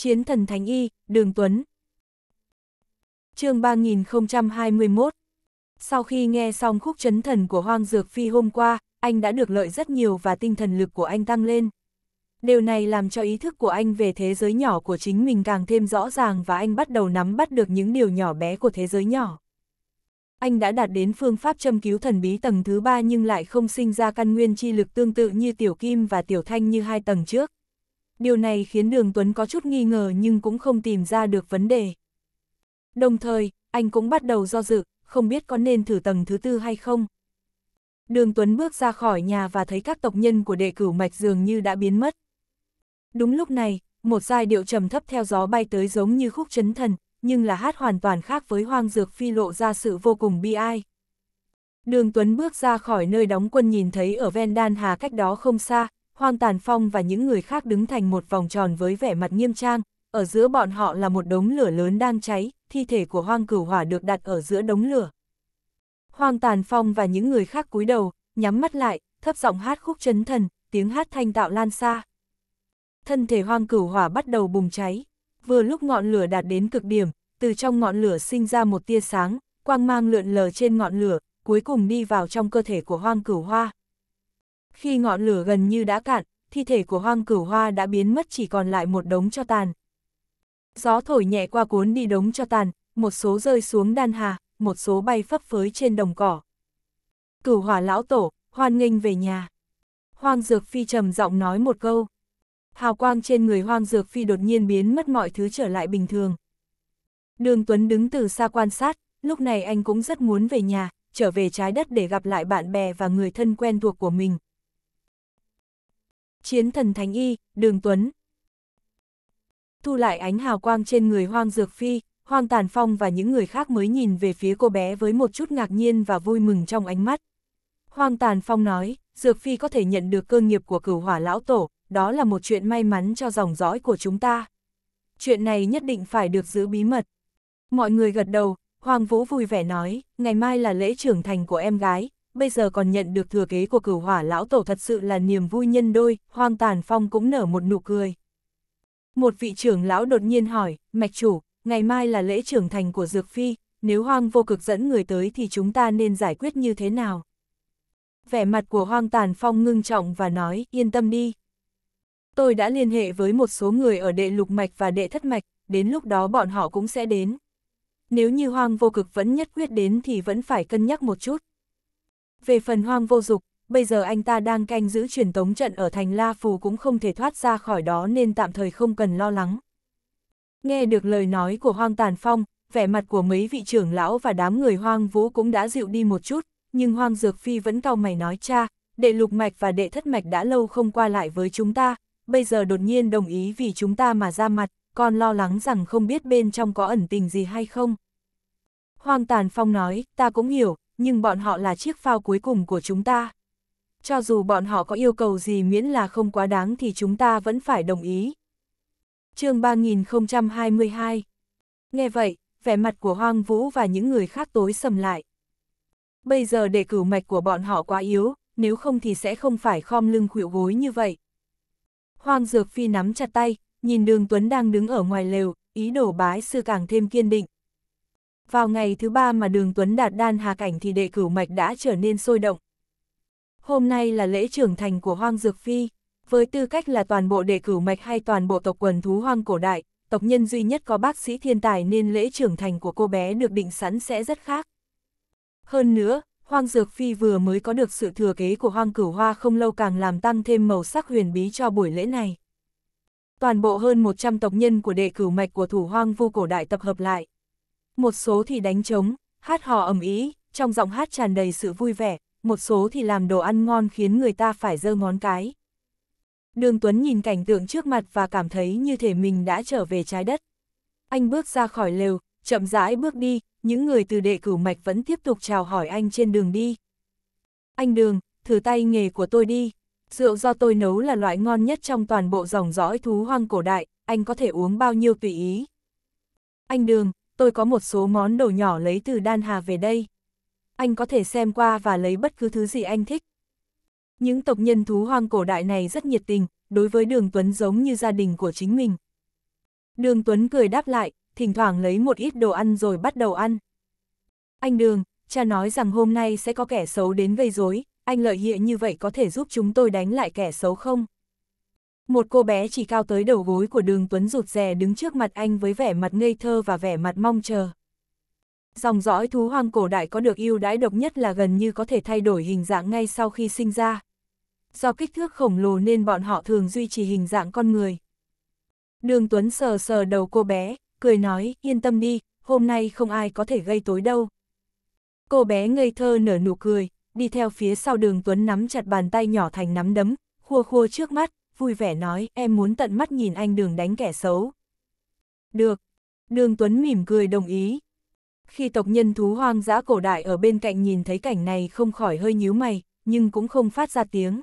Chiến thần Thánh Y, Đường Tuấn. chương 3021 Sau khi nghe xong khúc chấn thần của Hoang Dược Phi hôm qua, anh đã được lợi rất nhiều và tinh thần lực của anh tăng lên. Điều này làm cho ý thức của anh về thế giới nhỏ của chính mình càng thêm rõ ràng và anh bắt đầu nắm bắt được những điều nhỏ bé của thế giới nhỏ. Anh đã đạt đến phương pháp châm cứu thần bí tầng thứ ba nhưng lại không sinh ra căn nguyên chi lực tương tự như Tiểu Kim và Tiểu Thanh như hai tầng trước điều này khiến Đường Tuấn có chút nghi ngờ nhưng cũng không tìm ra được vấn đề. Đồng thời, anh cũng bắt đầu do dự, không biết có nên thử tầng thứ tư hay không. Đường Tuấn bước ra khỏi nhà và thấy các tộc nhân của đệ cửu mạch dường như đã biến mất. Đúng lúc này, một giai điệu trầm thấp theo gió bay tới giống như khúc chấn thần, nhưng là hát hoàn toàn khác với hoang dược phi lộ ra sự vô cùng bi ai. Đường Tuấn bước ra khỏi nơi đóng quân nhìn thấy ở ven đan hà cách đó không xa, Hoang Tàn Phong và những người khác đứng thành một vòng tròn với vẻ mặt nghiêm trang, ở giữa bọn họ là một đống lửa lớn đang cháy, thi thể của Hoang Cửu Hỏa được đặt ở giữa đống lửa. Hoang Tàn Phong và những người khác cúi đầu, nhắm mắt lại, thấp giọng hát khúc chấn thần, tiếng hát thanh tạo lan xa. Thân thể Hoang Cửu Hỏa bắt đầu bùng cháy, vừa lúc ngọn lửa đạt đến cực điểm, từ trong ngọn lửa sinh ra một tia sáng, quang mang lượn lờ trên ngọn lửa, cuối cùng đi vào trong cơ thể của Hoang Cửu Hoa. Khi ngọn lửa gần như đã cạn, thi thể của hoang cửu hoa đã biến mất chỉ còn lại một đống cho tàn. Gió thổi nhẹ qua cuốn đi đống cho tàn, một số rơi xuống đan hà, một số bay phấp phới trên đồng cỏ. Cửu hỏa lão tổ, hoan nghênh về nhà. Hoang dược phi trầm giọng nói một câu. Hào quang trên người hoang dược phi đột nhiên biến mất mọi thứ trở lại bình thường. Đường Tuấn đứng từ xa quan sát, lúc này anh cũng rất muốn về nhà, trở về trái đất để gặp lại bạn bè và người thân quen thuộc của mình. Chiến thần Thánh Y, Đường Tuấn. Thu lại ánh hào quang trên người Hoang Dược Phi, Hoang Tàn Phong và những người khác mới nhìn về phía cô bé với một chút ngạc nhiên và vui mừng trong ánh mắt. Hoang Tàn Phong nói, Dược Phi có thể nhận được cơ nghiệp của cửu hỏa lão tổ, đó là một chuyện may mắn cho dòng dõi của chúng ta. Chuyện này nhất định phải được giữ bí mật. Mọi người gật đầu, Hoàng Vũ vui vẻ nói, ngày mai là lễ trưởng thành của em gái, bây giờ còn nhận được thừa kế của cửu hỏa lão tổ thật sự là niềm vui nhân đôi, hoang tàn phong cũng nở một nụ cười. Một vị trưởng lão đột nhiên hỏi, mạch chủ, ngày mai là lễ trưởng thành của Dược Phi, nếu hoang vô cực dẫn người tới thì chúng ta nên giải quyết như thế nào? Vẻ mặt của hoang tàn phong ngưng trọng và nói, yên tâm đi. Tôi đã liên hệ với một số người ở đệ lục mạch và đệ thất mạch, đến lúc đó bọn họ cũng sẽ đến. Nếu như hoang vô cực vẫn nhất quyết đến thì vẫn phải cân nhắc một chút. Về phần hoang vô dục, bây giờ anh ta đang canh giữ truyền tống trận ở thành La Phù cũng không thể thoát ra khỏi đó nên tạm thời không cần lo lắng. Nghe được lời nói của hoang tàn phong, vẻ mặt của mấy vị trưởng lão và đám người hoang vũ cũng đã dịu đi một chút, nhưng hoang dược phi vẫn cau mày nói cha, đệ lục mạch và đệ thất mạch đã lâu không qua lại với chúng ta, bây giờ đột nhiên đồng ý vì chúng ta mà ra mặt, còn lo lắng rằng không biết bên trong có ẩn tình gì hay không. Hoang tàn phong nói, ta cũng hiểu, nhưng bọn họ là chiếc phao cuối cùng của chúng ta. Cho dù bọn họ có yêu cầu gì miễn là không quá đáng thì chúng ta vẫn phải đồng ý. chương 3022 Nghe vậy, vẻ mặt của Hoang Vũ và những người khác tối sầm lại. Bây giờ để cửu mạch của bọn họ quá yếu, nếu không thì sẽ không phải khom lưng khuỵu gối như vậy. Hoang Dược Phi nắm chặt tay, nhìn đường Tuấn đang đứng ở ngoài lều, ý đổ bái sư càng thêm kiên định. Vào ngày thứ ba mà đường Tuấn đạt đan hà cảnh thì đệ cửu mạch đã trở nên sôi động. Hôm nay là lễ trưởng thành của Hoang Dược Phi, với tư cách là toàn bộ đệ cửu mạch hay toàn bộ tộc quần thú hoang cổ đại, tộc nhân duy nhất có bác sĩ thiên tài nên lễ trưởng thành của cô bé được định sẵn sẽ rất khác. Hơn nữa, Hoang Dược Phi vừa mới có được sự thừa kế của Hoang Cửu Hoa không lâu càng làm tăng thêm màu sắc huyền bí cho buổi lễ này. Toàn bộ hơn 100 tộc nhân của đệ cửu mạch của thủ hoang vu cổ đại tập hợp lại, một số thì đánh trống, hát hò ầm ĩ, trong giọng hát tràn đầy sự vui vẻ, một số thì làm đồ ăn ngon khiến người ta phải giơ ngón cái. Đường Tuấn nhìn cảnh tượng trước mặt và cảm thấy như thể mình đã trở về trái đất. Anh bước ra khỏi lều, chậm rãi bước đi, những người từ đệ cửu mạch vẫn tiếp tục chào hỏi anh trên đường đi. Anh Đường, thử tay nghề của tôi đi. Rượu do tôi nấu là loại ngon nhất trong toàn bộ dòng dõi thú hoang cổ đại, anh có thể uống bao nhiêu tùy ý. Anh Đường, tôi có một số món đồ nhỏ lấy từ Đan Hà về đây. Anh có thể xem qua và lấy bất cứ thứ gì anh thích. Những tộc nhân thú hoang cổ đại này rất nhiệt tình, đối với Đường Tuấn giống như gia đình của chính mình. Đường Tuấn cười đáp lại, thỉnh thoảng lấy một ít đồ ăn rồi bắt đầu ăn. Anh Đường, cha nói rằng hôm nay sẽ có kẻ xấu đến gây rối, anh lợi hiện như vậy có thể giúp chúng tôi đánh lại kẻ xấu không? Một cô bé chỉ cao tới đầu gối của đường Tuấn rụt rè đứng trước mặt anh với vẻ mặt ngây thơ và vẻ mặt mong chờ. Dòng dõi thú hoang cổ đại có được ưu đãi độc nhất là gần như có thể thay đổi hình dạng ngay sau khi sinh ra. Do kích thước khổng lồ nên bọn họ thường duy trì hình dạng con người. Đường Tuấn sờ sờ đầu cô bé, cười nói, yên tâm đi, hôm nay không ai có thể gây tối đâu. Cô bé ngây thơ nở nụ cười, đi theo phía sau đường Tuấn nắm chặt bàn tay nhỏ thành nắm đấm, khua khua trước mắt, vui vẻ nói, em muốn tận mắt nhìn anh đường đánh kẻ xấu. Được. Đường Tuấn mỉm cười đồng ý. Khi tộc nhân thú hoang dã cổ đại ở bên cạnh nhìn thấy cảnh này không khỏi hơi nhíu mày, nhưng cũng không phát ra tiếng.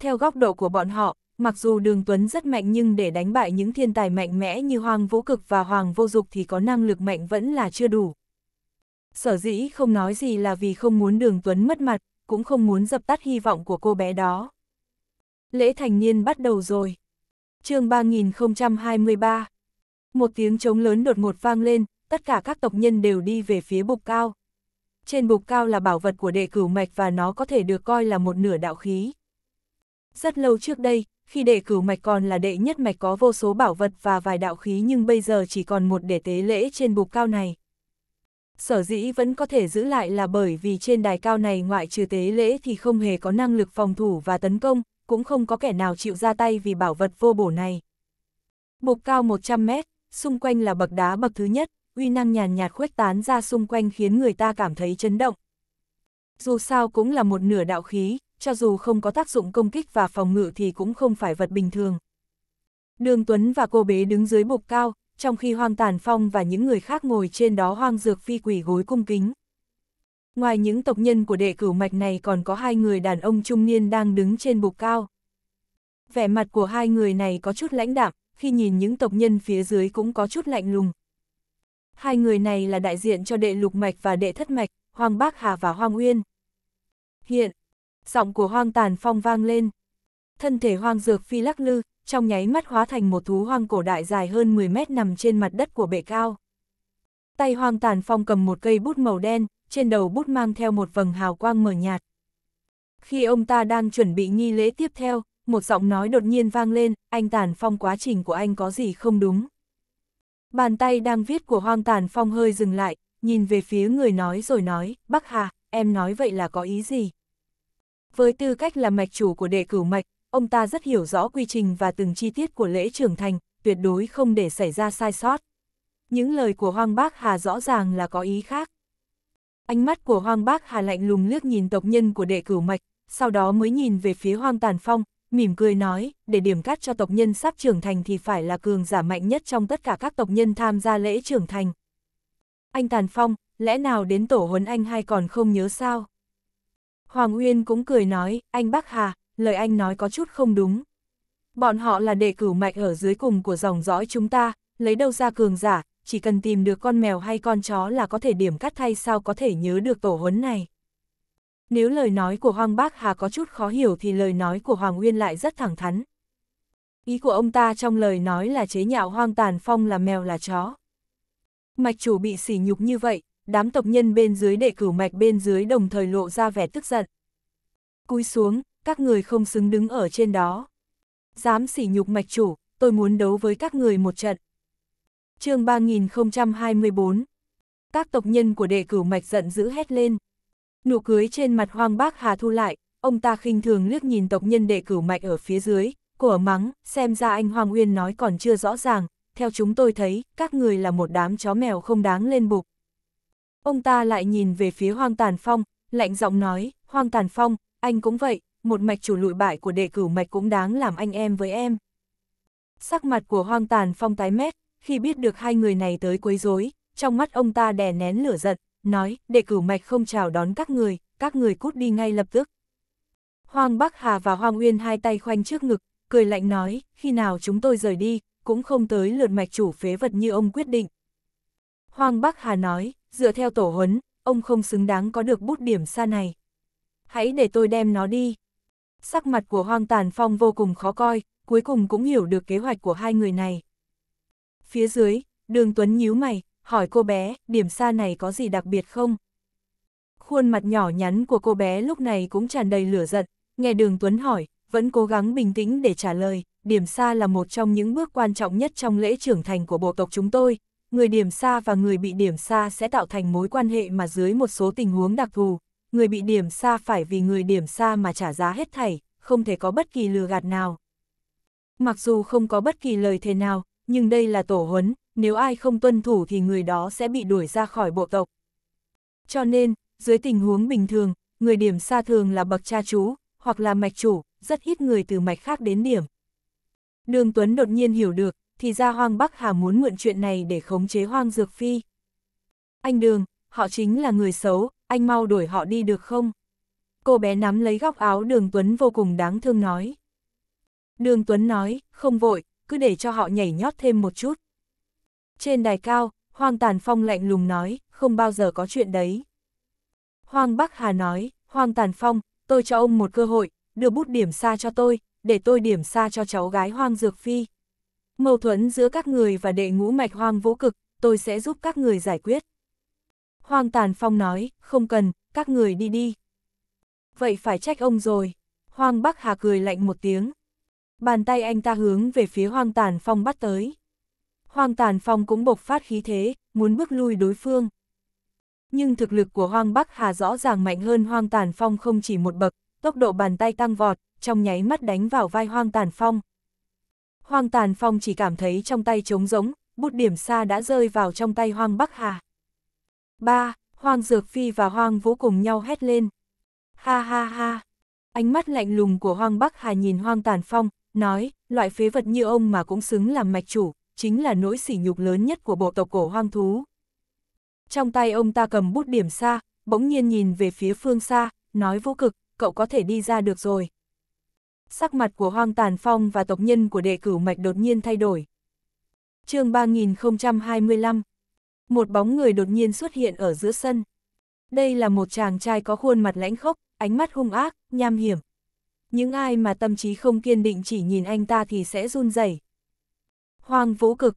Theo góc độ của bọn họ, mặc dù đường Tuấn rất mạnh nhưng để đánh bại những thiên tài mạnh mẽ như Hoàng Vũ Cực và Hoàng Vô Dục thì có năng lực mạnh vẫn là chưa đủ. Sở dĩ không nói gì là vì không muốn đường Tuấn mất mặt, cũng không muốn dập tắt hy vọng của cô bé đó lễ thành niên bắt đầu rồi. chương 3023, một tiếng trống lớn đột ngột vang lên, tất cả các tộc nhân đều đi về phía bục cao. Trên bục cao là bảo vật của đệ cửu mạch và nó có thể được coi là một nửa đạo khí. Rất lâu trước đây, khi đệ cửu mạch còn là đệ nhất mạch có vô số bảo vật và vài đạo khí nhưng bây giờ chỉ còn một để tế lễ trên bục cao này. Sở dĩ vẫn có thể giữ lại là bởi vì trên đài cao này ngoại trừ tế lễ thì không hề có năng lực phòng thủ và tấn công, cũng không có kẻ nào chịu ra tay vì bảo vật vô bổ này. Bục cao 100 mét, xung quanh là bậc đá bậc thứ nhất, uy năng nhàn nhạt khuếch tán ra xung quanh khiến người ta cảm thấy chấn động. Dù sao cũng là một nửa đạo khí, cho dù không có tác dụng công kích và phòng ngự thì cũng không phải vật bình thường. Đường Tuấn và cô bé đứng dưới bục cao, trong khi Hoang Tàn Phong và những người khác ngồi trên đó hoang dược phi quỷ gối cung kính. Ngoài những tộc nhân của đệ cửu mạch này còn có hai người đàn ông trung niên đang đứng trên bục cao. Vẻ mặt của hai người này có chút lãnh đạm, khi nhìn những tộc nhân phía dưới cũng có chút lạnh lùng. Hai người này là đại diện cho đệ lục mạch và đệ thất mạch, Hoàng Bác Hà và Hoàng Uyên. Hiện, giọng của Hoang Tàn Phong vang lên. Thân thể Hoang Dược Phi lắc lư, trong nháy mắt hóa thành một thú hoang cổ đại dài hơn 10 mét nằm trên mặt đất của bệ cao. Tay Hoang Tàn Phong cầm một cây bút màu đen, trên đầu bút mang theo một vầng hào quang mờ nhạt. Khi ông ta đang chuẩn bị nghi lễ tiếp theo, một giọng nói đột nhiên vang lên, anh Tàn Phong quá trình của anh có gì không đúng. Bàn tay đang viết của Hoang Tàn Phong hơi dừng lại, nhìn về phía người nói rồi nói, Bắc Hà, em nói vậy là có ý gì? Với tư cách là mạch chủ của đệ cửu mạch, ông ta rất hiểu rõ quy trình và từng chi tiết của lễ trưởng thành, tuyệt đối không để xảy ra sai sót. Những lời của Hoang Bác Hà rõ ràng là có ý khác. Ánh mắt của Hoàng Bác Hà lạnh lùng liếc nhìn tộc nhân của đệ cửu mạch, sau đó mới nhìn về phía Hoàng Tàn Phong, mỉm cười nói, để điểm cắt cho tộc nhân sắp trưởng thành thì phải là cường giả mạnh nhất trong tất cả các tộc nhân tham gia lễ trưởng thành. Anh Tàn Phong, lẽ nào đến tổ huấn anh hay còn không nhớ sao? Hoàng Uyên cũng cười nói, anh bác Hà, lời anh nói có chút không đúng. Bọn họ là đệ cửu mạch ở dưới cùng của dòng dõi chúng ta, lấy đâu ra cường giả, chỉ cần tìm được con mèo hay con chó là có thể điểm cắt thay sao có thể nhớ được tổ huấn này. Nếu lời nói của Hoàng Bác Hà có chút khó hiểu thì lời nói của Hoàng Nguyên lại rất thẳng thắn. Ý của ông ta trong lời nói là chế nhạo hoang tàn phong là mèo là chó. Mạch chủ bị sỉ nhục như vậy, đám tộc nhân bên dưới đệ cửu mạch bên dưới đồng thời lộ ra vẻ tức giận. Cúi xuống, các người không xứng đứng ở trên đó. Dám sỉ nhục mạch chủ, tôi muốn đấu với các người một trận chương 3024. Các tộc nhân của đệ cửu mạch giận dữ hét lên. Nụ cưới trên mặt hoang bác hà thu lại, ông ta khinh thường liếc nhìn tộc nhân đệ cửu mạch ở phía dưới, của mắng, xem ra anh Hoàng Uyên nói còn chưa rõ ràng, theo chúng tôi thấy, các người là một đám chó mèo không đáng lên bục. Ông ta lại nhìn về phía Hoang Tàn Phong, lạnh giọng nói, Hoang Tàn Phong, anh cũng vậy, một mạch chủ lụi bại của đệ cửu mạch cũng đáng làm anh em với em. Sắc mặt của Hoang Tàn Phong tái mét, khi biết được hai người này tới quấy rối, trong mắt ông ta đè nén lửa giận, nói, để cửu mạch không chào đón các người, các người cút đi ngay lập tức. Hoàng Bắc Hà và Hoàng Uyên hai tay khoanh trước ngực, cười lạnh nói, khi nào chúng tôi rời đi, cũng không tới lượt mạch chủ phế vật như ông quyết định. Hoàng Bắc Hà nói, dựa theo tổ huấn, ông không xứng đáng có được bút điểm xa này. Hãy để tôi đem nó đi. Sắc mặt của Hoàng Tàn Phong vô cùng khó coi, cuối cùng cũng hiểu được kế hoạch của hai người này. Phía dưới, đường Tuấn nhíu mày, hỏi cô bé, điểm xa này có gì đặc biệt không? Khuôn mặt nhỏ nhắn của cô bé lúc này cũng tràn đầy lửa giận, nghe đường Tuấn hỏi, vẫn cố gắng bình tĩnh để trả lời, điểm xa là một trong những bước quan trọng nhất trong lễ trưởng thành của bộ tộc chúng tôi. Người điểm xa và người bị điểm xa sẽ tạo thành mối quan hệ mà dưới một số tình huống đặc thù, người bị điểm xa phải vì người điểm xa mà trả giá hết thảy, không thể có bất kỳ lừa gạt nào. Mặc dù không có bất kỳ lời thề nào, nhưng đây là tổ huấn, nếu ai không tuân thủ thì người đó sẽ bị đuổi ra khỏi bộ tộc. Cho nên, dưới tình huống bình thường, người điểm xa thường là bậc cha chú, hoặc là mạch chủ, rất ít người từ mạch khác đến điểm. Đường Tuấn đột nhiên hiểu được, thì ra Hoang Bắc Hà muốn mượn chuyện này để khống chế Hoang Dược Phi. Anh Đường, họ chính là người xấu, anh mau đuổi họ đi được không? Cô bé nắm lấy góc áo Đường Tuấn vô cùng đáng thương nói. Đường Tuấn nói, không vội, cứ để cho họ nhảy nhót thêm một chút. Trên đài cao, Hoàng Tàn Phong lạnh lùng nói, không bao giờ có chuyện đấy. Hoàng Bắc Hà nói, Hoàng Tàn Phong, tôi cho ông một cơ hội, đưa bút điểm xa cho tôi, để tôi điểm xa cho cháu gái Hoàng Dược Phi. Mâu thuẫn giữa các người và đệ ngũ mạch Hoàng Vũ Cực, tôi sẽ giúp các người giải quyết. Hoàng Tàn Phong nói, không cần, các người đi đi. Vậy phải trách ông rồi. Hoàng Bắc Hà cười lạnh một tiếng, bàn tay anh ta hướng về phía hoang tàn phong bắt tới. Hoang tàn phong cũng bộc phát khí thế, muốn bước lui đối phương. Nhưng thực lực của hoang Bắc Hà rõ ràng mạnh hơn hoang tàn phong không chỉ một bậc, tốc độ bàn tay tăng vọt, trong nháy mắt đánh vào vai hoang tàn phong. Hoang tàn phong chỉ cảm thấy trong tay trống rỗng, bút điểm xa đã rơi vào trong tay hoang Bắc Hà. ba Hoang Dược Phi và Hoang Vũ cùng nhau hét lên. Ha ha ha! Ánh mắt lạnh lùng của Hoang Bắc Hà nhìn Hoang Tàn Phong, nói, loại phế vật như ông mà cũng xứng làm mạch chủ, chính là nỗi sỉ nhục lớn nhất của bộ tộc cổ hoang thú. Trong tay ông ta cầm bút điểm xa, bỗng nhiên nhìn về phía phương xa, nói vô cực, cậu có thể đi ra được rồi. Sắc mặt của hoang tàn phong và tộc nhân của đệ cửu mạch đột nhiên thay đổi. chương 3025 Một bóng người đột nhiên xuất hiện ở giữa sân. Đây là một chàng trai có khuôn mặt lãnh khốc, ánh mắt hung ác, nham hiểm, những ai mà tâm trí không kiên định chỉ nhìn anh ta thì sẽ run rẩy. Hoang vũ cực,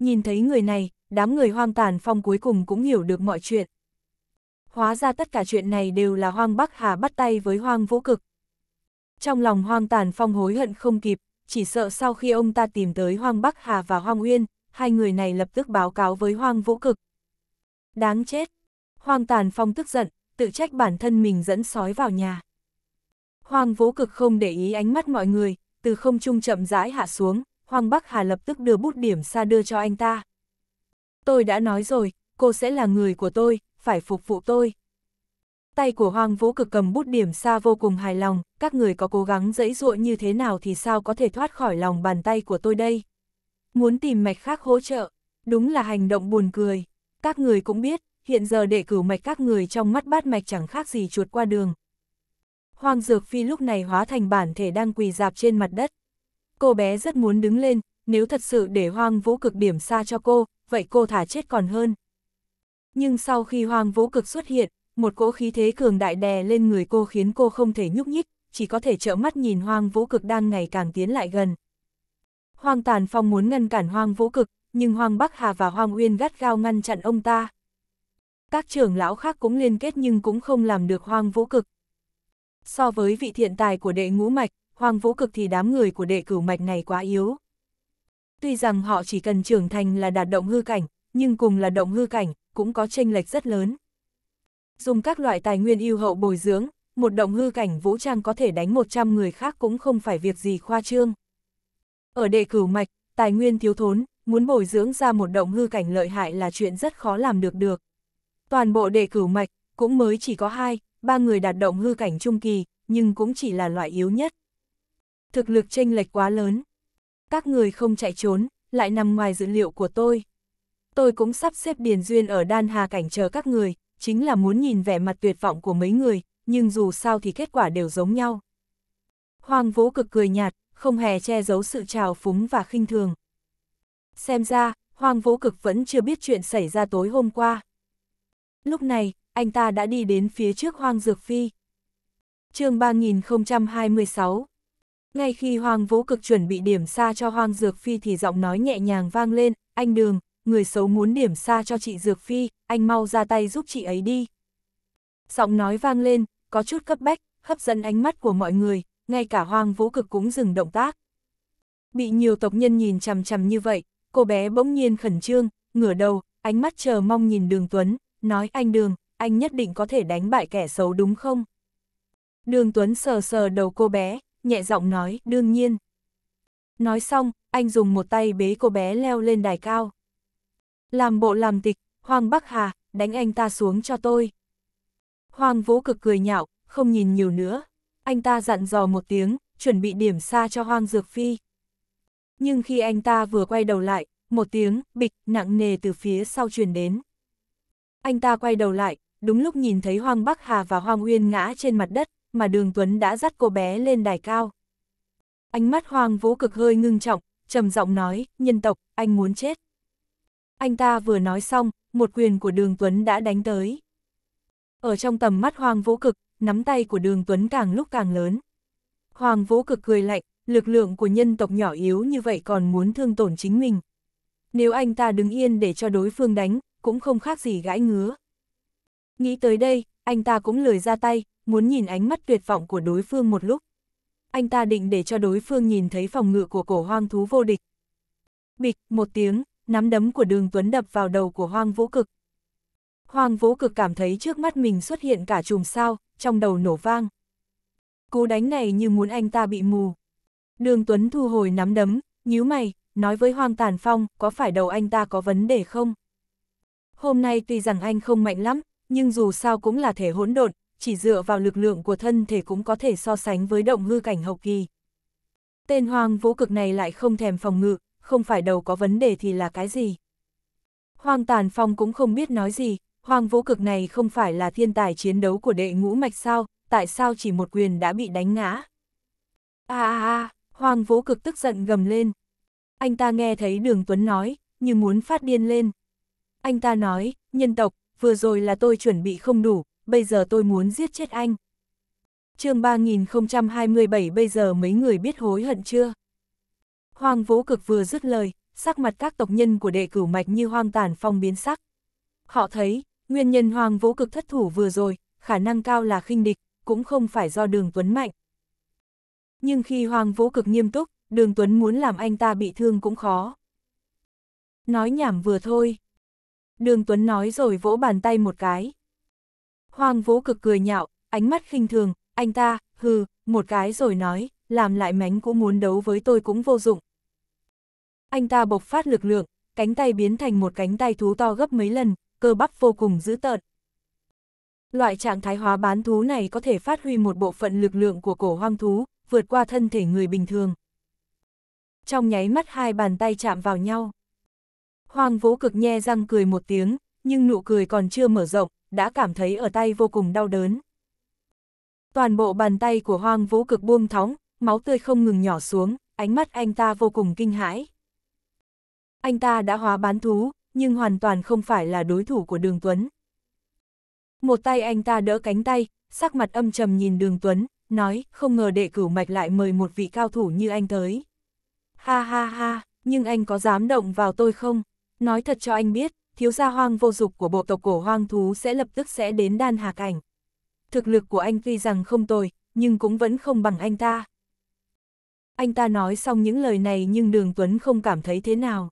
nhìn thấy người này, đám người hoang tàn phong cuối cùng cũng hiểu được mọi chuyện. Hóa ra tất cả chuyện này đều là hoang Bắc Hà bắt tay với hoang vũ cực. Trong lòng hoang tàn phong hối hận không kịp, chỉ sợ sau khi ông ta tìm tới hoang Bắc Hà và hoang Uyên, hai người này lập tức báo cáo với hoang vũ cực. Đáng chết! Hoang tàn phong tức giận, tự trách bản thân mình dẫn sói vào nhà. Hoàng Vũ Cực không để ý ánh mắt mọi người, từ không trung chậm rãi hạ xuống, Hoàng Bắc Hà lập tức đưa bút điểm xa đưa cho anh ta. Tôi đã nói rồi, cô sẽ là người của tôi, phải phục vụ tôi. Tay của Hoàng Vũ Cực cầm bút điểm xa vô cùng hài lòng, các người có cố gắng dẫy dụa như thế nào thì sao có thể thoát khỏi lòng bàn tay của tôi đây. Muốn tìm mạch khác hỗ trợ, đúng là hành động buồn cười. Các người cũng biết, hiện giờ đệ cử mạch các người trong mắt bát mạch chẳng khác gì chuột qua đường, Hoàng Dược Phi lúc này hóa thành bản thể đang quỳ dạp trên mặt đất. Cô bé rất muốn đứng lên, nếu thật sự để Hoang Vũ Cực điểm xa cho cô, vậy cô thả chết còn hơn. Nhưng sau khi Hoang Vũ Cực xuất hiện, một cỗ khí thế cường đại đè lên người cô khiến cô không thể nhúc nhích, chỉ có thể trợ mắt nhìn Hoang Vũ Cực đang ngày càng tiến lại gần. Hoang Tàn Phong muốn ngăn cản Hoang Vũ Cực, nhưng Hoang Bắc Hà và Hoang Uyên gắt gao ngăn chặn ông ta. Các trưởng lão khác cũng liên kết nhưng cũng không làm được Hoang Vũ Cực so với vị thiện tài của đệ ngũ mạch, hoàng vũ cực thì đám người của đệ cửu mạch này quá yếu. Tuy rằng họ chỉ cần trưởng thành là đạt động hư cảnh, nhưng cùng là động hư cảnh, cũng có tranh lệch rất lớn. Dùng các loại tài nguyên ưu hậu bồi dưỡng, một động hư cảnh vũ trang có thể đánh 100 người khác cũng không phải việc gì khoa trương. Ở đệ cửu mạch, tài nguyên thiếu thốn, muốn bồi dưỡng ra một động hư cảnh lợi hại là chuyện rất khó làm được được. Toàn bộ đệ cửu mạch, cũng mới chỉ có hai, ba người đạt động hư cảnh trung kỳ, nhưng cũng chỉ là loại yếu nhất. Thực lực chênh lệch quá lớn. Các người không chạy trốn, lại nằm ngoài dữ liệu của tôi. Tôi cũng sắp xếp Điền Duyên ở đan hà cảnh chờ các người, chính là muốn nhìn vẻ mặt tuyệt vọng của mấy người, nhưng dù sao thì kết quả đều giống nhau. Hoàng Vũ cực cười nhạt, không hề che giấu sự trào phúng và khinh thường. Xem ra, Hoàng Vũ cực vẫn chưa biết chuyện xảy ra tối hôm qua. Lúc này, anh ta đã đi đến phía trước Hoang Dược Phi. chương 3026 Ngay khi Hoang Vũ Cực chuẩn bị điểm xa cho Hoang Dược Phi thì giọng nói nhẹ nhàng vang lên, anh Đường, người xấu muốn điểm xa cho chị Dược Phi, anh mau ra tay giúp chị ấy đi. Giọng nói vang lên, có chút cấp bách, hấp dẫn ánh mắt của mọi người, ngay cả Hoang Vũ Cực cũng dừng động tác. Bị nhiều tộc nhân nhìn chằm chằm như vậy, cô bé bỗng nhiên khẩn trương, ngửa đầu, ánh mắt chờ mong nhìn Đường Tuấn, nói anh Đường, anh nhất định có thể đánh bại kẻ xấu đúng không? Đường Tuấn sờ sờ đầu cô bé, nhẹ giọng nói, đương nhiên. Nói xong, anh dùng một tay bế cô bé leo lên đài cao. Làm bộ làm tịch, Hoàng Bắc Hà, đánh anh ta xuống cho tôi. Hoàng Vũ cực cười nhạo, không nhìn nhiều nữa. Anh ta dặn dò một tiếng, chuẩn bị điểm xa cho Hoàng Dược Phi. Nhưng khi anh ta vừa quay đầu lại, một tiếng bịch nặng nề từ phía sau truyền đến. Anh ta quay đầu lại, đúng lúc nhìn thấy Hoàng Bắc Hà và Hoàng Uyên ngã trên mặt đất, mà Đường Tuấn đã dắt cô bé lên đài cao. Ánh mắt Hoàng Vũ Cực hơi ngưng trọng, trầm giọng nói, nhân tộc, anh muốn chết. Anh ta vừa nói xong, một quyền của Đường Tuấn đã đánh tới. Ở trong tầm mắt Hoàng Vũ Cực, nắm tay của Đường Tuấn càng lúc càng lớn. Hoàng Vũ Cực cười lạnh, lực lượng của nhân tộc nhỏ yếu như vậy còn muốn thương tổn chính mình. Nếu anh ta đứng yên để cho đối phương đánh, cũng không khác gì gãi ngứa. Nghĩ tới đây, anh ta cũng lười ra tay, muốn nhìn ánh mắt tuyệt vọng của đối phương một lúc. Anh ta định để cho đối phương nhìn thấy phòng ngự của cổ hoang thú vô địch. Bịch, một tiếng, nắm đấm của đường Tuấn đập vào đầu của hoang vũ cực. Hoang vũ cực cảm thấy trước mắt mình xuất hiện cả chùm sao, trong đầu nổ vang. Cú đánh này như muốn anh ta bị mù. Đường Tuấn thu hồi nắm đấm, nhíu mày, nói với Hoang Tàn Phong, có phải đầu anh ta có vấn đề không? Hôm nay tuy rằng anh không mạnh lắm, nhưng dù sao cũng là thể hỗn độn, chỉ dựa vào lực lượng của thân thể cũng có thể so sánh với động hư cảnh hậu kỳ. Tên hoang vũ cực này lại không thèm phòng ngự, không phải đầu có vấn đề thì là cái gì. Hoang tàn phong cũng không biết nói gì, hoang vũ cực này không phải là thiên tài chiến đấu của đệ ngũ mạch sao, tại sao chỉ một quyền đã bị đánh ngã. À à à, hoang vũ cực tức giận gầm lên. Anh ta nghe thấy đường Tuấn nói, như muốn phát điên lên. Anh ta nói, nhân tộc, vừa rồi là tôi chuẩn bị không đủ, bây giờ tôi muốn giết chết anh. chương 3027 bây giờ mấy người biết hối hận chưa? Hoàng Vũ Cực vừa dứt lời, sắc mặt các tộc nhân của đệ cửu mạch như hoang tàn phong biến sắc. Họ thấy, nguyên nhân Hoàng Vũ Cực thất thủ vừa rồi, khả năng cao là khinh địch, cũng không phải do đường Tuấn mạnh. Nhưng khi Hoàng Vũ Cực nghiêm túc, đường Tuấn muốn làm anh ta bị thương cũng khó. Nói nhảm vừa thôi, Đường Tuấn nói rồi vỗ bàn tay một cái. Hoàng Vũ cực cười nhạo, ánh mắt khinh thường, anh ta, hừ, một cái rồi nói, làm lại mánh cũng muốn đấu với tôi cũng vô dụng. Anh ta bộc phát lực lượng, cánh tay biến thành một cánh tay thú to gấp mấy lần, cơ bắp vô cùng dữ tợn. Loại trạng thái hóa bán thú này có thể phát huy một bộ phận lực lượng của cổ hoang thú, vượt qua thân thể người bình thường. Trong nháy mắt hai bàn tay chạm vào nhau. Hoàng Vũ cực nhe răng cười một tiếng, nhưng nụ cười còn chưa mở rộng, đã cảm thấy ở tay vô cùng đau đớn. Toàn bộ bàn tay của Hoang Vũ cực buông thóng, máu tươi không ngừng nhỏ xuống, ánh mắt anh ta vô cùng kinh hãi. Anh ta đã hóa bán thú, nhưng hoàn toàn không phải là đối thủ của Đường Tuấn. Một tay anh ta đỡ cánh tay, sắc mặt âm trầm nhìn Đường Tuấn, nói, không ngờ đệ cửu mạch lại mời một vị cao thủ như anh tới. Ha ha ha, nhưng anh có dám động vào tôi không? Nói thật cho anh biết, thiếu gia hoang vô dục của bộ tộc cổ hoang thú sẽ lập tức sẽ đến đan hà cảnh. Thực lực của anh tuy rằng không tồi, nhưng cũng vẫn không bằng anh ta. Anh ta nói xong những lời này nhưng Đường Tuấn không cảm thấy thế nào.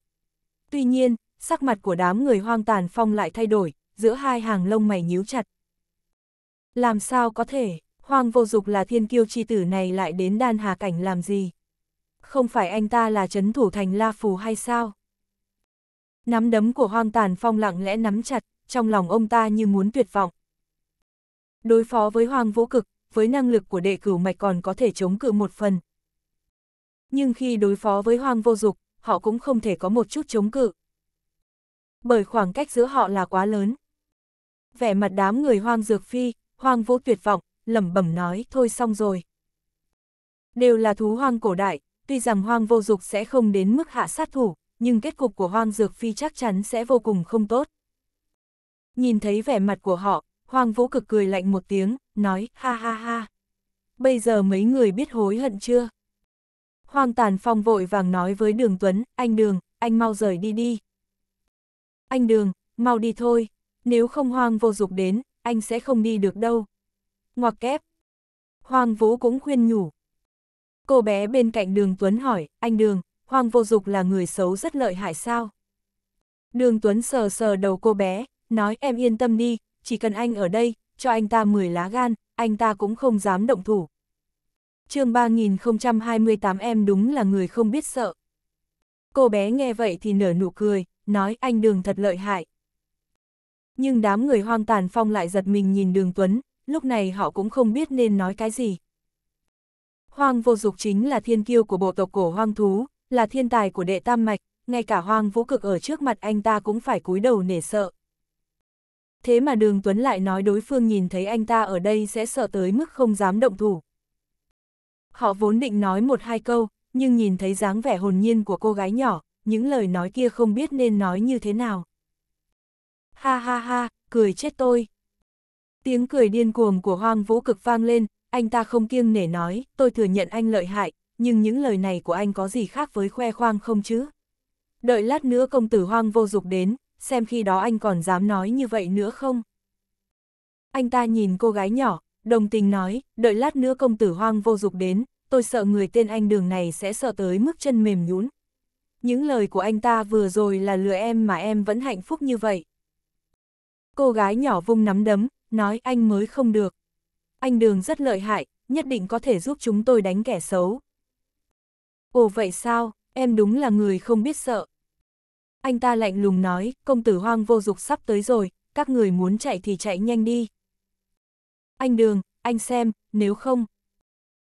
Tuy nhiên, sắc mặt của đám người hoang tàn phong lại thay đổi, giữa hai hàng lông mày nhíu chặt. Làm sao có thể, hoang vô dục là thiên kiêu chi tử này lại đến đan hà cảnh làm gì? Không phải anh ta là chấn thủ thành La Phù hay sao? Nắm đấm của hoang tàn phong lặng lẽ nắm chặt, trong lòng ông ta như muốn tuyệt vọng. Đối phó với hoang vũ cực, với năng lực của đệ cửu mạch còn có thể chống cự một phần. Nhưng khi đối phó với hoang vô dục, họ cũng không thể có một chút chống cự. Bởi khoảng cách giữa họ là quá lớn. Vẻ mặt đám người hoang dược phi, hoang vũ tuyệt vọng, lẩm bẩm nói thôi xong rồi. Đều là thú hoang cổ đại, tuy rằng hoang vô dục sẽ không đến mức hạ sát thủ, nhưng kết cục của Hoang Dược Phi chắc chắn sẽ vô cùng không tốt. Nhìn thấy vẻ mặt của họ, Hoàng Vũ Cực cười lạnh một tiếng, nói, ha ha ha. Bây giờ mấy người biết hối hận chưa? Hoàng Tàn Phong vội vàng nói với Đường Tuấn, anh Đường, anh mau rời đi đi. Anh Đường, mau đi thôi, nếu không Hoàng vô dục đến, anh sẽ không đi được đâu. Ngoặc kép. Hoàng Vũ cũng khuyên nhủ. Cô bé bên cạnh Đường Tuấn hỏi, anh Đường, Hoàng Vô Dục là người xấu rất lợi hại sao? Đường Tuấn sờ sờ đầu cô bé, nói em yên tâm đi, chỉ cần anh ở đây, cho anh ta 10 lá gan, anh ta cũng không dám động thủ. chương 3028 em đúng là người không biết sợ. Cô bé nghe vậy thì nở nụ cười, nói anh đường thật lợi hại. Nhưng đám người hoang tàn phong lại giật mình nhìn đường Tuấn, lúc này họ cũng không biết nên nói cái gì. Hoang vô dục chính là thiên kiêu của bộ tộc cổ hoang thú, là thiên tài của đệ tam mạch, ngay cả hoang vũ cực ở trước mặt anh ta cũng phải cúi đầu nể sợ. Thế mà đường Tuấn lại nói đối phương nhìn thấy anh ta ở đây sẽ sợ tới mức không dám động thủ. Họ vốn định nói một hai câu, nhưng nhìn thấy dáng vẻ hồn nhiên của cô gái nhỏ, những lời nói kia không biết nên nói như thế nào. Ha ha ha, cười chết tôi. Tiếng cười điên cuồng của hoang vũ cực vang lên, anh ta không kiêng nể nói, tôi thừa nhận anh lợi hại, nhưng những lời này của anh có gì khác với khoe khoang không chứ? Đợi lát nữa công tử hoang vô dục đến, xem khi đó anh còn dám nói như vậy nữa không? Anh ta nhìn cô gái nhỏ, đồng tình nói, đợi lát nữa công tử hoang vô dục đến, tôi sợ người tên anh đường này sẽ sợ tới mức chân mềm nhũn Những lời của anh ta vừa rồi là lừa em mà em vẫn hạnh phúc như vậy. Cô gái nhỏ vung nắm đấm, nói anh mới không được. Anh đường rất lợi hại, nhất định có thể giúp chúng tôi đánh kẻ xấu. Ồ vậy sao, em đúng là người không biết sợ. Anh ta lạnh lùng nói, công tử hoang vô dục sắp tới rồi, các người muốn chạy thì chạy nhanh đi. Anh Đường, anh xem, nếu không.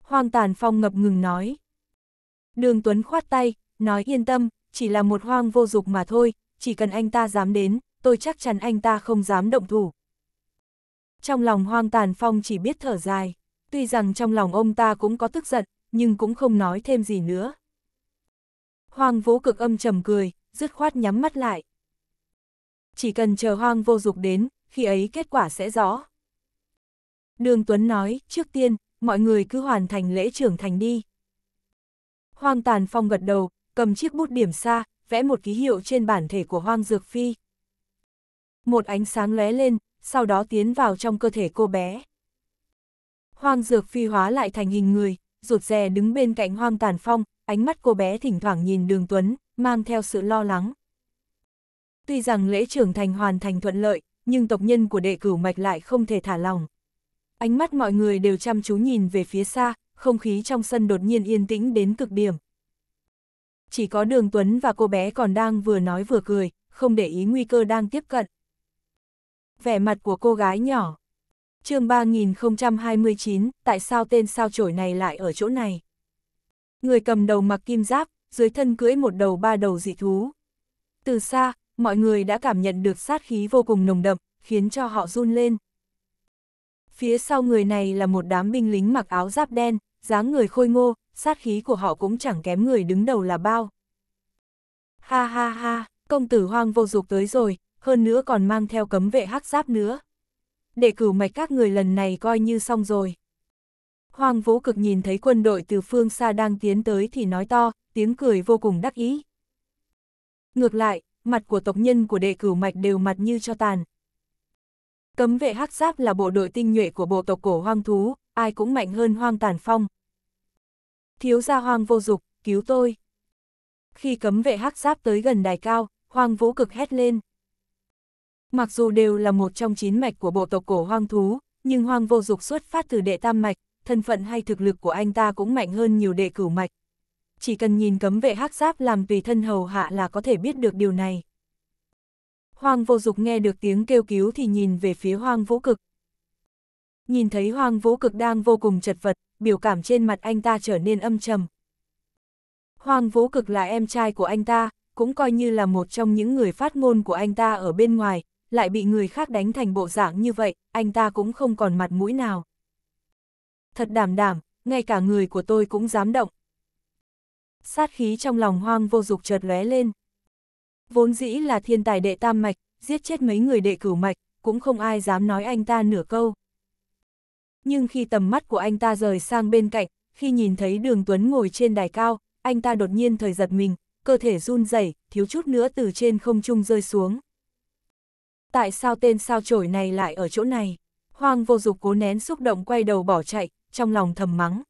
Hoang tàn phong ngập ngừng nói. Đường Tuấn khoát tay, nói yên tâm, chỉ là một hoang vô dục mà thôi, chỉ cần anh ta dám đến, tôi chắc chắn anh ta không dám động thủ. Trong lòng hoang tàn phong chỉ biết thở dài, tuy rằng trong lòng ông ta cũng có tức giận, nhưng cũng không nói thêm gì nữa. Hoàng Vũ cực âm trầm cười, dứt khoát nhắm mắt lại. Chỉ cần chờ Hoàng Vô Dục đến, khi ấy kết quả sẽ rõ. Đường Tuấn nói, trước tiên, mọi người cứ hoàn thành lễ trưởng thành đi. Hoàng Tàn Phong gật đầu, cầm chiếc bút điểm xa, vẽ một ký hiệu trên bản thể của Hoàng Dược Phi. Một ánh sáng lóe lên, sau đó tiến vào trong cơ thể cô bé. Hoàng Dược Phi hóa lại thành hình người, rụt rè đứng bên cạnh hoang tàn phong, ánh mắt cô bé thỉnh thoảng nhìn đường Tuấn, mang theo sự lo lắng. Tuy rằng lễ trưởng thành hoàn thành thuận lợi, nhưng tộc nhân của đệ cửu mạch lại không thể thả lòng. Ánh mắt mọi người đều chăm chú nhìn về phía xa, không khí trong sân đột nhiên yên tĩnh đến cực điểm. Chỉ có đường Tuấn và cô bé còn đang vừa nói vừa cười, không để ý nguy cơ đang tiếp cận. Vẻ mặt của cô gái nhỏ, chương 3029, tại sao tên sao chổi này lại ở chỗ này? Người cầm đầu mặc kim giáp, dưới thân cưỡi một đầu ba đầu dị thú. Từ xa, mọi người đã cảm nhận được sát khí vô cùng nồng đậm, khiến cho họ run lên. Phía sau người này là một đám binh lính mặc áo giáp đen, dáng người khôi ngô, sát khí của họ cũng chẳng kém người đứng đầu là bao. Ha ha ha, công tử hoang vô dục tới rồi, hơn nữa còn mang theo cấm vệ hắc giáp nữa để cửu mạch các người lần này coi như xong rồi. Hoàng vũ cực nhìn thấy quân đội từ phương xa đang tiến tới thì nói to, tiếng cười vô cùng đắc ý. Ngược lại, mặt của tộc nhân của đệ cửu mạch đều mặt như cho tàn. Cấm vệ hắc giáp là bộ đội tinh nhuệ của bộ tộc cổ hoang thú, ai cũng mạnh hơn hoang tàn phong. Thiếu gia hoang vô dục, cứu tôi. Khi cấm vệ hắc giáp tới gần đài cao, hoang vũ cực hét lên. Mặc dù đều là một trong chín mạch của bộ tộc cổ hoang thú, nhưng hoang vô dục xuất phát từ đệ tam mạch, thân phận hay thực lực của anh ta cũng mạnh hơn nhiều đệ cửu mạch. Chỉ cần nhìn cấm vệ hắc giáp làm tùy thân hầu hạ là có thể biết được điều này. Hoang vô dục nghe được tiếng kêu cứu thì nhìn về phía hoang vũ cực. Nhìn thấy hoang vũ cực đang vô cùng chật vật, biểu cảm trên mặt anh ta trở nên âm trầm. Hoang vũ cực là em trai của anh ta, cũng coi như là một trong những người phát ngôn của anh ta ở bên ngoài, lại bị người khác đánh thành bộ dạng như vậy, anh ta cũng không còn mặt mũi nào. Thật đảm đảm, ngay cả người của tôi cũng dám động. Sát khí trong lòng hoang vô dục chợt lóe lên. Vốn dĩ là thiên tài đệ tam mạch, giết chết mấy người đệ cửu mạch, cũng không ai dám nói anh ta nửa câu. Nhưng khi tầm mắt của anh ta rời sang bên cạnh, khi nhìn thấy đường Tuấn ngồi trên đài cao, anh ta đột nhiên thời giật mình, cơ thể run rẩy, thiếu chút nữa từ trên không trung rơi xuống tại sao tên sao chổi này lại ở chỗ này? Hoàng vô dục cố nén xúc động quay đầu bỏ chạy, trong lòng thầm mắng.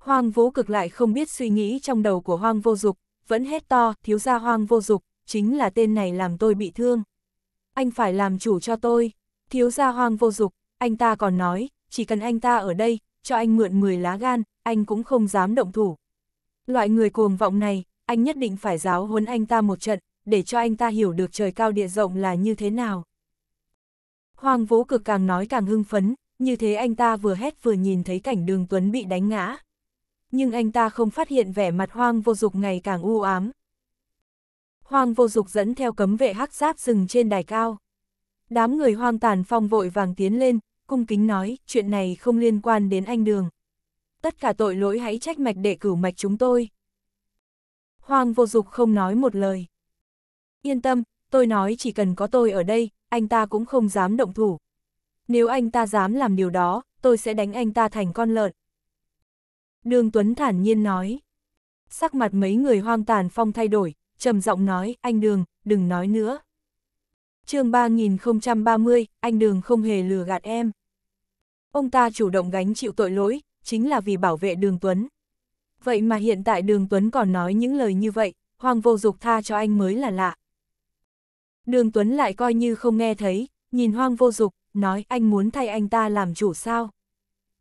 Hoàng vũ cực lại không biết suy nghĩ trong đầu của Hoàng vô dục, vẫn hét to, thiếu gia Hoàng vô dục, chính là tên này làm tôi bị thương. Anh phải làm chủ cho tôi, thiếu gia Hoàng vô dục, anh ta còn nói, chỉ cần anh ta ở đây, cho anh mượn 10 lá gan, anh cũng không dám động thủ. Loại người cuồng vọng này, anh nhất định phải giáo huấn anh ta một trận, để cho anh ta hiểu được trời cao địa rộng là như thế nào. Hoàng Vũ Cực càng nói càng hưng phấn, như thế anh ta vừa hét vừa nhìn thấy cảnh đường Tuấn bị đánh ngã. Nhưng anh ta không phát hiện vẻ mặt Hoàng Vô Dục ngày càng u ám. Hoàng Vô Dục dẫn theo cấm vệ hắc giáp rừng trên đài cao. Đám người hoang tàn phong vội vàng tiến lên, cung kính nói, chuyện này không liên quan đến anh đường. Tất cả tội lỗi hãy trách mạch đệ cửu mạch chúng tôi. Hoàng Vô Dục không nói một lời. Yên tâm, tôi nói chỉ cần có tôi ở đây, anh ta cũng không dám động thủ. Nếu anh ta dám làm điều đó, tôi sẽ đánh anh ta thành con lợn. Đường Tuấn thản nhiên nói. Sắc mặt mấy người hoang tàn phong thay đổi, trầm giọng nói, anh Đường, đừng nói nữa. chương 3030, anh Đường không hề lừa gạt em. Ông ta chủ động gánh chịu tội lỗi, chính là vì bảo vệ Đường Tuấn. Vậy mà hiện tại Đường Tuấn còn nói những lời như vậy, Hoàng Vô Dục tha cho anh mới là lạ. Đường Tuấn lại coi như không nghe thấy, nhìn hoang vô dục, nói anh muốn thay anh ta làm chủ sao?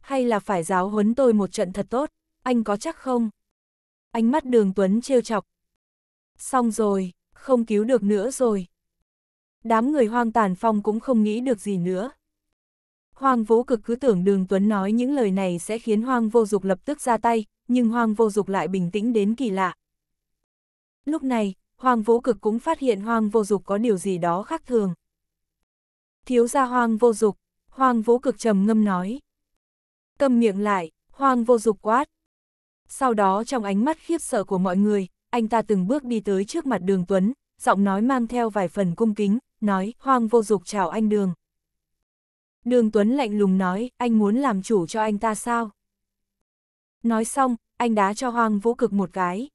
Hay là phải giáo huấn tôi một trận thật tốt, anh có chắc không? Ánh mắt đường Tuấn trêu chọc. Xong rồi, không cứu được nữa rồi. Đám người hoang tàn phong cũng không nghĩ được gì nữa. Hoang vũ cực cứ tưởng đường Tuấn nói những lời này sẽ khiến hoang vô dục lập tức ra tay, nhưng hoang vô dục lại bình tĩnh đến kỳ lạ. Lúc này, Hoàng Vũ Cực cũng phát hiện Hoàng Vô Dục có điều gì đó khác thường. Thiếu gia Hoàng Vô Dục, Hoàng Vũ Cực trầm ngâm nói. Cầm miệng lại, Hoàng Vô Dục quát. Sau đó trong ánh mắt khiếp sợ của mọi người, anh ta từng bước đi tới trước mặt Đường Tuấn, giọng nói mang theo vài phần cung kính, nói Hoàng Vô Dục chào anh Đường. Đường Tuấn lạnh lùng nói, anh muốn làm chủ cho anh ta sao? Nói xong, anh đá cho Hoàng Vũ Cực một cái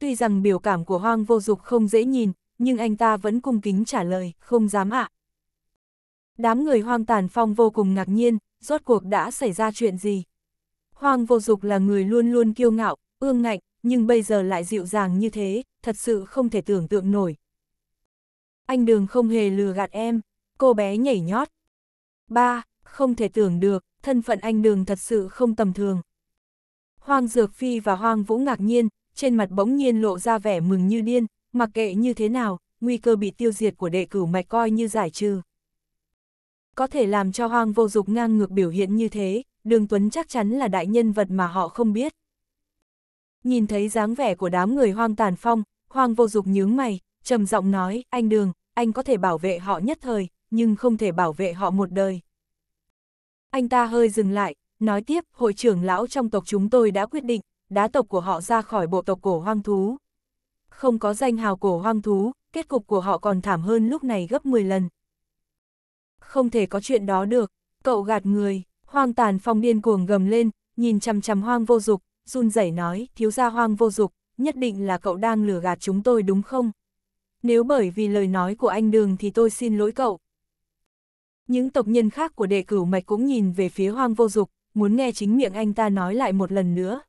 tuy rằng biểu cảm của hoang vô dục không dễ nhìn, nhưng anh ta vẫn cung kính trả lời, không dám ạ. Đám người hoang tàn phong vô cùng ngạc nhiên, rốt cuộc đã xảy ra chuyện gì? Hoang vô dục là người luôn luôn kiêu ngạo, ương ngạnh, nhưng bây giờ lại dịu dàng như thế, thật sự không thể tưởng tượng nổi. Anh Đường không hề lừa gạt em, cô bé nhảy nhót. Ba, không thể tưởng được, thân phận anh Đường thật sự không tầm thường. Hoang Dược Phi và Hoang Vũ ngạc nhiên, trên mặt bỗng nhiên lộ ra vẻ mừng như điên, mặc kệ như thế nào, nguy cơ bị tiêu diệt của đệ cửu mạch coi như giải trừ. Có thể làm cho hoang vô dục ngang ngược biểu hiện như thế, đường Tuấn chắc chắn là đại nhân vật mà họ không biết. Nhìn thấy dáng vẻ của đám người hoang tàn phong, hoang vô dục nhướng mày, trầm giọng nói, anh đường, anh có thể bảo vệ họ nhất thời, nhưng không thể bảo vệ họ một đời. Anh ta hơi dừng lại, nói tiếp, hội trưởng lão trong tộc chúng tôi đã quyết định, đá tộc của họ ra khỏi bộ tộc cổ hoang thú. Không có danh hào cổ hoang thú, kết cục của họ còn thảm hơn lúc này gấp 10 lần. Không thể có chuyện đó được, cậu gạt người, hoang tàn phong điên cuồng gầm lên, nhìn chằm chằm hoang vô dục, run rẩy nói, thiếu gia hoang vô dục, nhất định là cậu đang lừa gạt chúng tôi đúng không? Nếu bởi vì lời nói của anh Đường thì tôi xin lỗi cậu. Những tộc nhân khác của đệ cửu mạch cũng nhìn về phía hoang vô dục, muốn nghe chính miệng anh ta nói lại một lần nữa.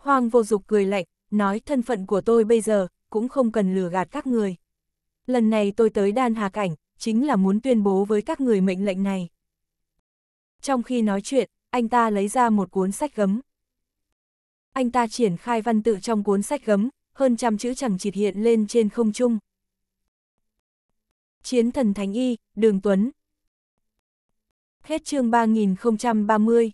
Hoàng vô dục cười lạnh, nói thân phận của tôi bây giờ, cũng không cần lừa gạt các người. Lần này tôi tới đan hà cảnh, chính là muốn tuyên bố với các người mệnh lệnh này. Trong khi nói chuyện, anh ta lấy ra một cuốn sách gấm. Anh ta triển khai văn tự trong cuốn sách gấm, hơn trăm chữ chẳng chịt hiện lên trên không trung. Chiến thần Thánh Y, Đường Tuấn Hết chương 3030